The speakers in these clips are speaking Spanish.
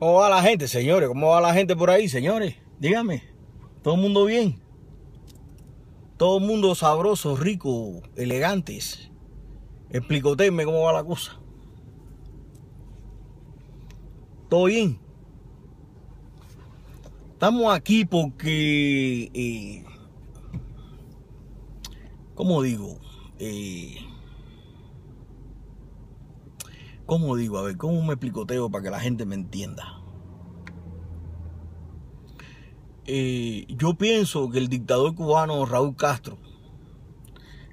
¿Cómo va la gente, señores? ¿Cómo va la gente por ahí, señores? Dígame. ¿Todo el mundo bien? Todo el mundo sabroso, rico, elegantes. Explicotenme cómo va la cosa. ¿Todo bien? Estamos aquí porque... Eh, ¿Cómo digo? Eh, ¿Cómo digo? A ver, ¿cómo me explicoteo para que la gente me entienda? Eh, yo pienso que el dictador cubano Raúl Castro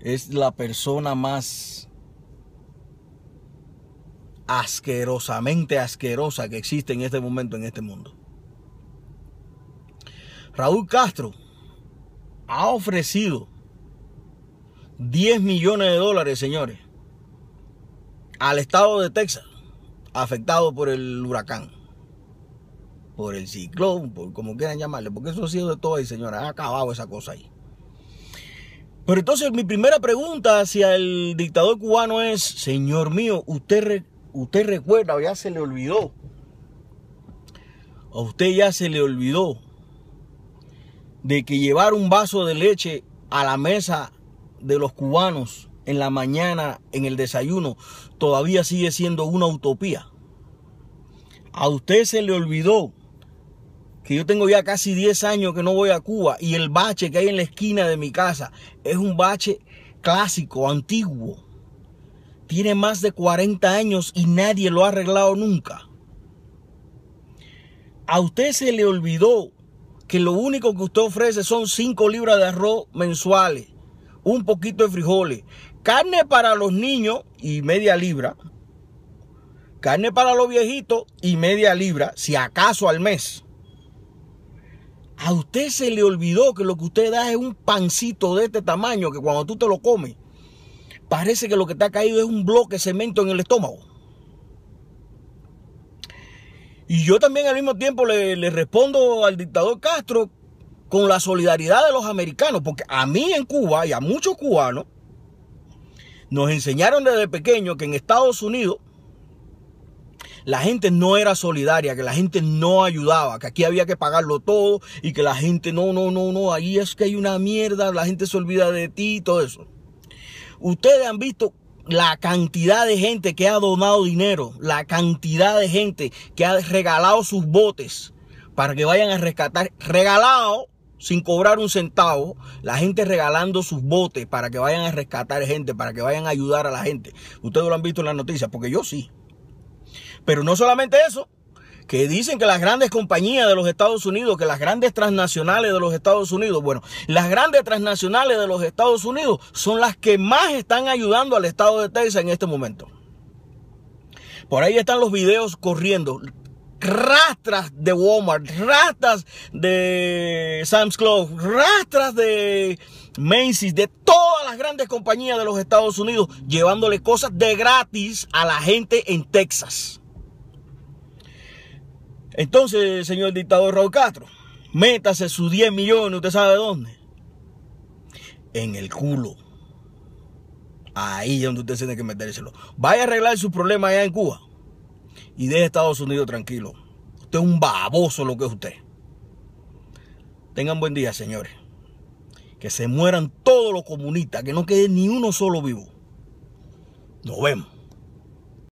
es la persona más asquerosamente asquerosa que existe en este momento en este mundo. Raúl Castro ha ofrecido 10 millones de dólares, señores, al estado de Texas, afectado por el huracán, por el ciclón, por como quieran llamarle, porque eso ha sido de todo ahí, señora, ha acabado esa cosa ahí. Pero entonces mi primera pregunta hacia el dictador cubano es, señor mío, usted, usted recuerda o ya se le olvidó, a usted ya se le olvidó de que llevar un vaso de leche a la mesa de los cubanos en la mañana, en el desayuno, todavía sigue siendo una utopía. A usted se le olvidó que yo tengo ya casi 10 años que no voy a Cuba y el bache que hay en la esquina de mi casa es un bache clásico, antiguo. Tiene más de 40 años y nadie lo ha arreglado nunca. A usted se le olvidó que lo único que usted ofrece son 5 libras de arroz mensuales, un poquito de frijoles, Carne para los niños y media libra. Carne para los viejitos y media libra, si acaso al mes. A usted se le olvidó que lo que usted da es un pancito de este tamaño que cuando tú te lo comes, parece que lo que te ha caído es un bloque de cemento en el estómago. Y yo también al mismo tiempo le, le respondo al dictador Castro con la solidaridad de los americanos, porque a mí en Cuba y a muchos cubanos nos enseñaron desde pequeño que en Estados Unidos la gente no era solidaria, que la gente no ayudaba, que aquí había que pagarlo todo y que la gente no, no, no, no, ahí es que hay una mierda, la gente se olvida de ti y todo eso. Ustedes han visto la cantidad de gente que ha donado dinero, la cantidad de gente que ha regalado sus botes para que vayan a rescatar, regalado sin cobrar un centavo, la gente regalando sus botes para que vayan a rescatar gente, para que vayan a ayudar a la gente. Ustedes lo han visto en las noticias, porque yo sí. Pero no solamente eso, que dicen que las grandes compañías de los Estados Unidos, que las grandes transnacionales de los Estados Unidos, bueno, las grandes transnacionales de los Estados Unidos son las que más están ayudando al estado de Texas en este momento. Por ahí están los videos corriendo, rastras de Walmart, rastras de Sam's Club, rastras de Macy's, de todas las grandes compañías de los Estados Unidos, llevándole cosas de gratis a la gente en Texas. Entonces, señor dictador Raúl Castro, métase sus 10 millones, usted sabe dónde. En el culo. Ahí es donde usted tiene que metérselo. Vaya a arreglar su problema allá en Cuba y deje Estados Unidos tranquilo. Usted es un baboso lo que es usted. Tengan buen día, señores. Que se mueran todos los comunistas, que no quede ni uno solo vivo. Nos vemos.